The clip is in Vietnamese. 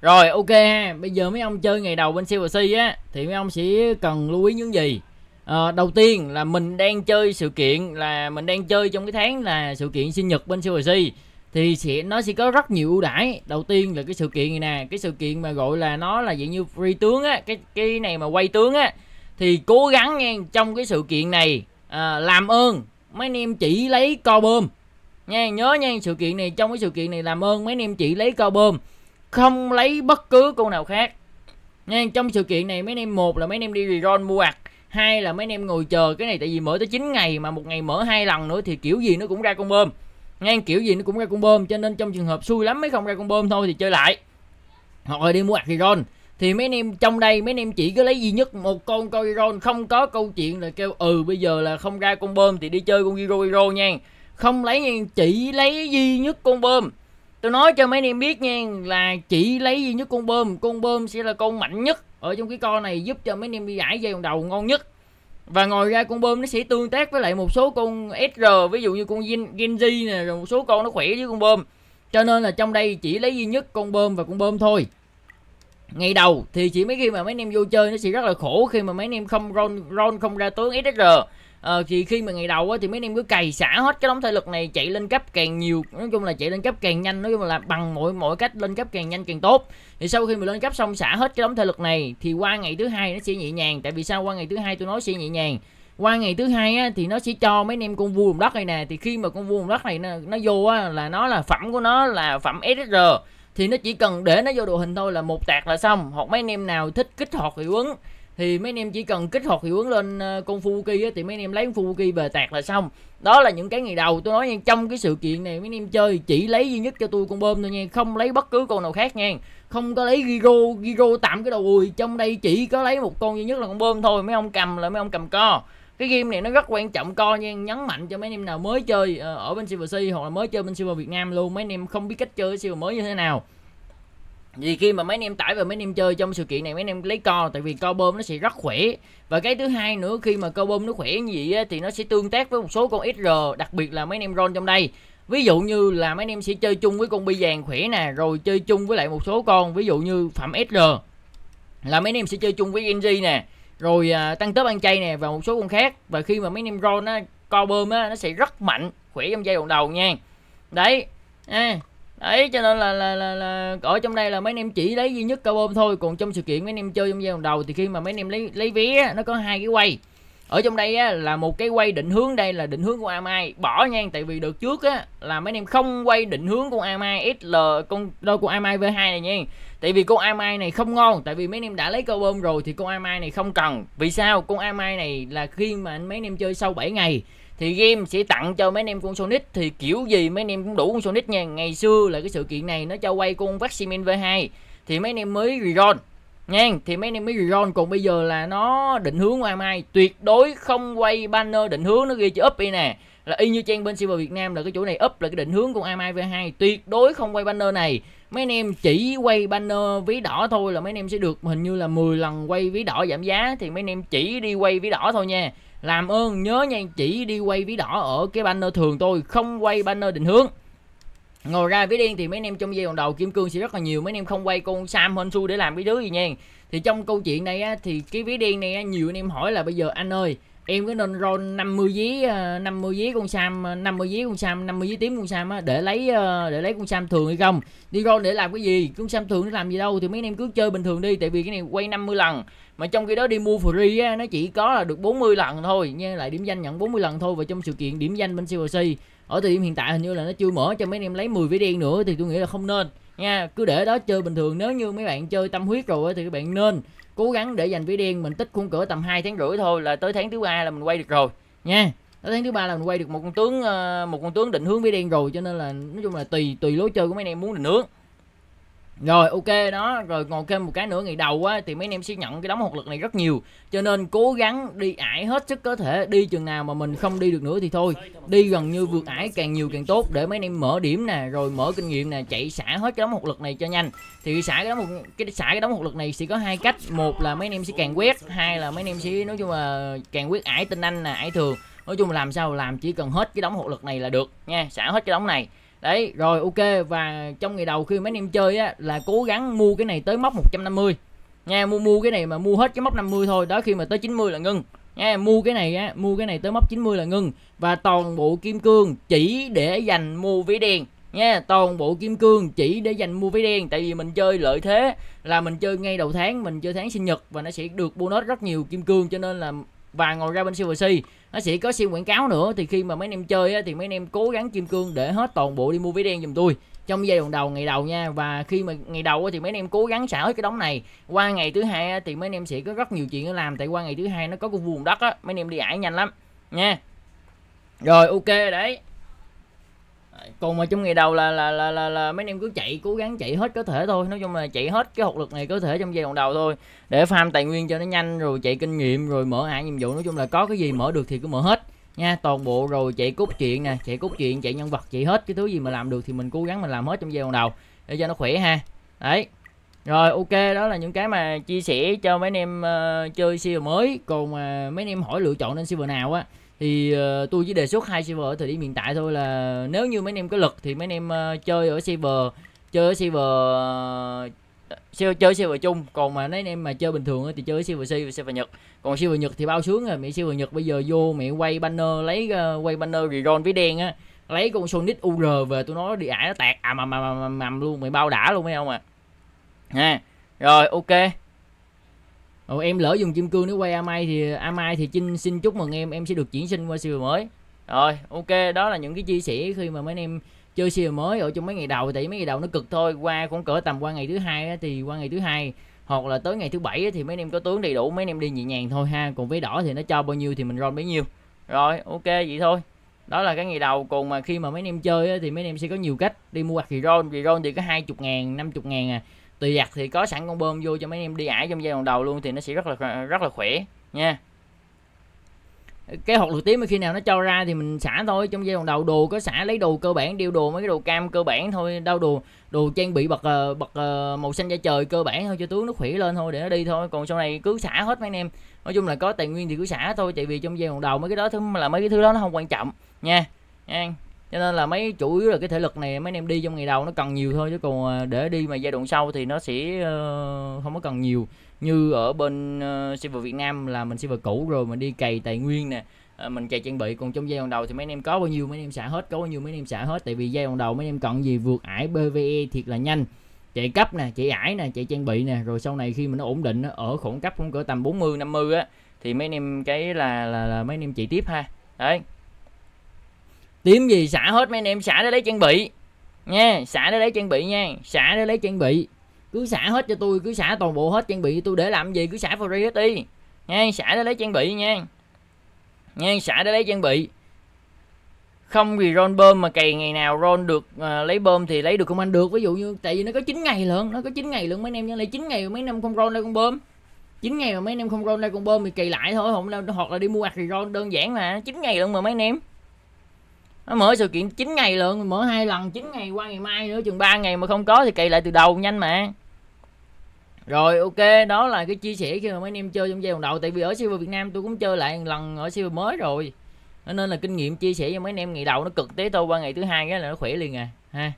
Rồi ok ha, bây giờ mấy ông chơi ngày đầu bên CVC á thì mấy ông sẽ cần lưu ý những gì? À, đầu tiên là mình đang chơi sự kiện là mình đang chơi trong cái tháng là sự kiện sinh nhật bên CVC thì sẽ nó sẽ có rất nhiều ưu đãi. Đầu tiên là cái sự kiện này nè, cái sự kiện mà gọi là nó là dạng như free tướng á, cái cái này mà quay tướng á thì cố gắng nha trong cái sự kiện này à, làm ơn mấy anh em chỉ lấy co bơm nha nhớ nha sự kiện này trong cái sự kiện này làm ơn mấy anh em chỉ lấy co bơm không lấy bất cứ con nào khác nên trong sự kiện này mấy anh em một là mấy anh em đi reroll mua ạc hai là mấy anh em ngồi chờ cái này tại vì mở tới 9 ngày mà một ngày mở hai lần nữa thì kiểu gì nó cũng ra con bơm ngang kiểu gì nó cũng ra con bơm cho nên trong trường hợp xui lắm mới không ra con bơm thôi thì chơi lại hoặc là đi mua ạc reroll thì mấy anh em trong đây mấy anh em chỉ có lấy duy nhất một con coi Coiron không có câu chuyện là kêu ừ bây giờ là không ra con bơm thì đi chơi con Giro Giro nha không lấy chỉ lấy duy nhất con bơm tôi nói cho mấy anh em biết nha là chỉ lấy duy nhất con bơm con bơm sẽ là con mạnh nhất ở trong cái con này giúp cho mấy anh em đi giải dây vòng đầu ngon nhất và ngồi ra con bơm nó sẽ tương tác với lại một số con SR ví dụ như con Genji nè rồi một số con nó khỏe với con bơm cho nên là trong đây chỉ lấy duy nhất con bơm và con bơm thôi ngày đầu thì chỉ mấy khi mà mấy anh em vô chơi nó sẽ rất là khổ khi mà mấy anh em không ron ron không ra tướng SSR Ờ, thì khi mà ngày đầu á, thì mấy anh em cứ cày xả hết cái đống thể lực này chạy lên cấp càng nhiều nói chung là chạy lên cấp càng nhanh nói chung là bằng mọi mọi cách lên cấp càng nhanh càng tốt thì sau khi mà lên cấp xong xả hết cái đống thể lực này thì qua ngày thứ hai nó sẽ nhẹ nhàng tại vì sao qua ngày thứ hai tôi nói sẽ nhẹ nhàng qua ngày thứ hai á, thì nó sẽ cho mấy anh em con vua vùng đất này nè thì khi mà con vua vùng đất này nó, nó vô á, là nó là phẩm của nó là phẩm SSR thì nó chỉ cần để nó vô đồ hình thôi là một tạc là xong hoặc mấy anh em nào thích kích hoạt hiệu ứng thì mấy anh em chỉ cần kích hoạt hiệu ứng lên ờ, con Fubuki á, thì mấy anh em lấy con Fubuki về tạc là xong đó là những cái ngày đầu tôi nói trong cái sự kiện này mấy anh em chơi chỉ lấy duy nhất cho tôi con bơm thôi nha không lấy bất cứ con nào khác nha không có lấy Giro Giro tạm cái đầu ui trong đây chỉ có lấy một con duy nhất là con bơm thôi mấy ông cầm là mấy ông cầm co cái game này nó rất quan trọng co nha nhấn mạnh cho mấy anh em nào mới chơi ờ, ở bên Silver Sea hoặc là mới chơi bên Silver Việt Nam luôn mấy anh em không biết cách chơi Silver mới như thế nào vì khi mà mấy anh em tải và mấy anh em chơi trong sự kiện này mấy anh em lấy co tại vì co bơm nó sẽ rất khỏe và cái thứ hai nữa khi mà co bơm nó khỏe như vậy á, thì nó sẽ tương tác với một số con sr đặc biệt là mấy anh em ron trong đây ví dụ như là mấy anh em sẽ chơi chung với con bi vàng khỏe nè rồi chơi chung với lại một số con ví dụ như phạm sr là mấy anh em sẽ chơi chung với genji nè rồi à, tăng tớp ăn chay nè và một số con khác và khi mà mấy anh em ron á co bơm á nó sẽ rất mạnh khỏe trong giai đoạn đầu nha đấy à, ấy cho nên là, là là là ở trong đây là mấy anh em chỉ lấy duy nhất cao bom thôi còn trong sự kiện mấy anh em chơi trong giai đoạn đầu thì khi mà mấy anh em lấy lấy vé nó có hai cái quay ở trong đây á, là một cái quay định hướng đây là định hướng của Amai bỏ nha tại vì được trước á, là mấy anh em không quay định hướng của Amai SL con đôi của Amai V2 này nha tại vì con Amai này không ngon tại vì mấy anh em đã lấy câu bơm rồi thì con Amai này không cần vì sao con Amai này là khi mà mấy anh em chơi sau 7 ngày thì game sẽ tặng cho mấy anh em con Sonic thì kiểu gì mấy anh em cũng đủ con Sonic nha ngày xưa là cái sự kiện này nó cho quay con Vaximin V2 thì mấy anh em mới reroll nha thì mấy anh em mới reroll còn bây giờ là nó định hướng qua mai tuyệt đối không quay banner định hướng nó ghi chữ up đi nè là y như trang bên Silver Việt Nam là cái chỗ này up là cái định hướng con Amai V2 tuyệt đối không quay banner này mấy anh em chỉ quay banner ví đỏ thôi là mấy anh em sẽ được hình như là 10 lần quay ví đỏ giảm giá thì mấy anh em chỉ đi quay ví đỏ thôi nha làm ơn nhớ nha chỉ đi quay ví đỏ ở cái banner thường tôi không quay banner định hướng ngồi ra ví đen thì mấy anh em trong giai đoạn đầu kim cương sẽ rất là nhiều mấy anh em không quay con sam hên su để làm cái thứ gì nha thì trong câu chuyện này á, thì cái ví đen này á, nhiều anh em hỏi là bây giờ anh ơi em cứ nên roll 50 dí 50 ờ, dí con sam 50 ờ, dí con sam 50 dí tím con sam á để lấy ờ, để lấy con sam thường hay không đi roll để làm cái gì con sam thường để làm gì đâu thì mấy anh em cứ chơi bình thường đi tại vì cái này quay 50 lần mà trong khi đó đi mua free á nó chỉ có là được 40 lần thôi nha lại điểm danh nhận 40 lần thôi và trong sự kiện điểm danh bên CVC ở thời điểm hiện tại hình như là nó chưa mở cho mấy anh em lấy 10 vé đen nữa thì tôi nghĩ là không nên nha cứ để đó chơi bình thường nếu như mấy bạn chơi tâm huyết rồi thì các bạn nên cố gắng để dành vía điên mình tích khung cửa tầm 2 tháng rưỡi thôi là tới tháng thứ ba là mình quay được rồi nha tới tháng thứ ba là mình quay được một con tướng ờ, một con tướng định hướng vía điên rồi cho nên là nói chung là tùy tùy lối chơi của mấy anh em muốn định hướng rồi ok đó, rồi ngồi thêm một cái nữa ngày đầu á thì mấy anh em sẽ nhận cái đóng hụt lực này rất nhiều. Cho nên cố gắng đi ải hết sức có thể, đi chừng nào mà mình không đi được nữa thì thôi. Đi gần như vượt ải càng nhiều càng tốt để mấy anh em mở điểm nè, rồi mở kinh nghiệm nè, chạy xả hết cái đóng hụt lực này cho nhanh. Thì xả cái đóng hụt cái xả cái đóng hụt lực này sẽ có hai cách, một là mấy anh em sẽ càng quét, hai là mấy anh em sẽ nói chung là càng quét ải tinh anh nè, ải thường. Nói chung là làm sao làm chỉ cần hết cái đóng hụt lực này là được nha, xả hết cái đóng này đấy rồi ok và trong ngày đầu khi mấy anh em chơi á là cố gắng mua cái này tới mốc 150 nha mua mua cái này mà mua hết cái mốc 50 thôi đó khi mà tới 90 là ngưng nha mua cái này á mua cái này tới mốc 90 là ngưng và toàn bộ kim cương chỉ để dành mua vé đen nha toàn bộ kim cương chỉ để dành mua vé đen tại vì mình chơi lợi thế là mình chơi ngay đầu tháng mình chơi tháng sinh nhật và nó sẽ được bonus rất nhiều kim cương cho nên là và ngồi ra bên Silver Sea nó sẽ có siêu quảng cáo nữa thì khi mà mấy anh em chơi á, thì mấy anh em cố gắng kim cương để hết toàn bộ đi mua vé đen giùm tôi trong giai đoạn đầu ngày đầu nha và khi mà ngày đầu thì mấy anh em cố gắng xả hết cái đống này qua ngày thứ hai thì mấy anh em sẽ có rất nhiều chuyện để làm tại qua ngày thứ hai nó có cái vùng đất á mấy anh em đi ải nhanh lắm nha rồi ok đấy còn mà trong ngày đầu là là là là, là mấy anh em cứ chạy cố gắng chạy hết có thể thôi nói chung là chạy hết cái học lực này có thể trong giai đoạn đầu thôi để farm tài nguyên cho nó nhanh rồi chạy kinh nghiệm rồi mở ải nhiệm vụ nói chung là có cái gì mở được thì cứ mở hết nha toàn bộ rồi chạy cốt truyện nè chạy cốt truyện chạy nhân vật chạy hết cái thứ gì mà làm được thì mình cố gắng mình làm hết trong giai đoạn đầu để cho nó khỏe ha đấy rồi ok đó là những cái mà chia sẻ cho mấy anh em uh, chơi siêu mới còn uh, mấy anh em hỏi lựa chọn nên siêu nào á thì uh, tôi chỉ đề xuất hai server ở thời điểm hiện tại thôi là nếu như mấy anh em có lực thì mấy anh em uh, chơi ở server chơi ở server ờ, chơi chơi server chung còn mà mấy anh em mà chơi bình thường thì chơi ở server C và server Nhật còn server Nhật thì bao sướng rồi à. mẹ server Nhật bây giờ vô mẹ quay banner lấy uh, quay banner reroll với đen á lấy con Sonic UR về tôi nói đi ải nó tạt mà mà mà ầm luôn mày bao đã luôn mấy không à ha rồi ok Ồ, em lỡ dùng kim cương nếu quay amai thì amai thì chinh xin chúc mừng em em sẽ được chuyển sinh qua server mới rồi ok đó là những cái chia sẻ khi mà mấy anh em chơi server mới ở trong mấy ngày đầu thì mấy ngày đầu nó cực thôi qua cũng cỡ tầm qua ngày thứ hai thì qua ngày thứ hai hoặc là tới ngày thứ bảy thì mấy anh em có tướng đầy đủ mấy anh em đi nhẹ nhàng thôi ha còn vé đỏ thì nó cho bao nhiêu thì mình roll bấy nhiêu rồi ok vậy thôi đó là cái ngày đầu còn mà khi mà mấy anh em chơi thì mấy anh em sẽ có nhiều cách đi mua hạt thì roll thì roll thì có hai chục ngàn năm chục ngàn à tùy giặt thì có sẵn con bơm vô cho mấy em đi ải trong giai đoạn đầu luôn thì nó sẽ rất là rất là khỏe nha cái hột lược tím khi nào nó cho ra thì mình xả thôi trong giai đoạn đầu đồ có xả lấy đồ cơ bản đeo đồ mấy cái đồ cam cơ bản thôi đau đồ đồ trang bị bật ờ, bật ờ, màu xanh da trời cơ bản thôi cho tướng nó khủy lên thôi để nó đi thôi còn sau này cứ xả hết mấy anh em nói chung là có tài nguyên thì cứ xả thôi tại vì trong giai đoạn đầu mấy cái đó thứ là mấy cái thứ đó nó không quan trọng nha nha cho nên là mấy chủ yếu là cái thể lực này mấy anh em đi trong ngày đầu nó cần nhiều thôi chứ còn à, để đi mà giai đoạn sau thì nó sẽ ờ, không có cần nhiều như ở bên ờ, server Việt Nam là mình server cũ rồi mình đi cày tài nguyên nè à, mình cày trang bị còn trong giai đoạn đầu thì mấy anh em có bao nhiêu mấy anh em xả hết có bao nhiêu mấy anh em xả hết tại vì giai đoạn đầu mấy anh em cần gì vượt ải PVE thiệt là nhanh chạy cấp nè chạy ải nè chạy trang bị nè rồi sau này khi mà nó ổn định ở khoảng cấp cũng cỡ tầm 40 50 á thì mấy anh em cái là là, là mấy anh em chạy tiếp ha đấy tím gì xả hết mấy anh em xả để lấy trang bị nha xả để lấy trang bị nha xả để lấy trang bị cứ xả hết cho tôi cứ xả toàn bộ hết trang bị tôi để làm gì cứ xả free hết đi nha xả để lấy trang bị nha nha xả để lấy trang bị không vì ron bơm mà kỳ ngày nào ron được à, lấy bơm thì lấy được không anh được ví dụ như tại vì nó có 9 ngày lận nó có 9 ngày lận mấy anh em nha lấy 9 ngày mấy năm không ron đây con bơm 9 ngày mà mấy anh em không ron đây con bơm thì kỳ lại thôi không hoặc là đi mua hạt thì đơn giản mà 9 ngày lận mà mấy anh em nó mở sự kiện 9 ngày lượng mở hai lần 9 ngày qua ngày mai nữa chừng 3 ngày mà không có thì cày lại từ đầu nhanh mà rồi ok đó là cái chia sẻ khi mà mấy anh em chơi trong giai đoạn đầu tại vì ở server Việt Nam tôi cũng chơi lại một lần ở server mới rồi nên là kinh nghiệm chia sẻ cho mấy anh em ngày đầu nó cực tế tôi qua ngày thứ hai cái là nó khỏe liền à ha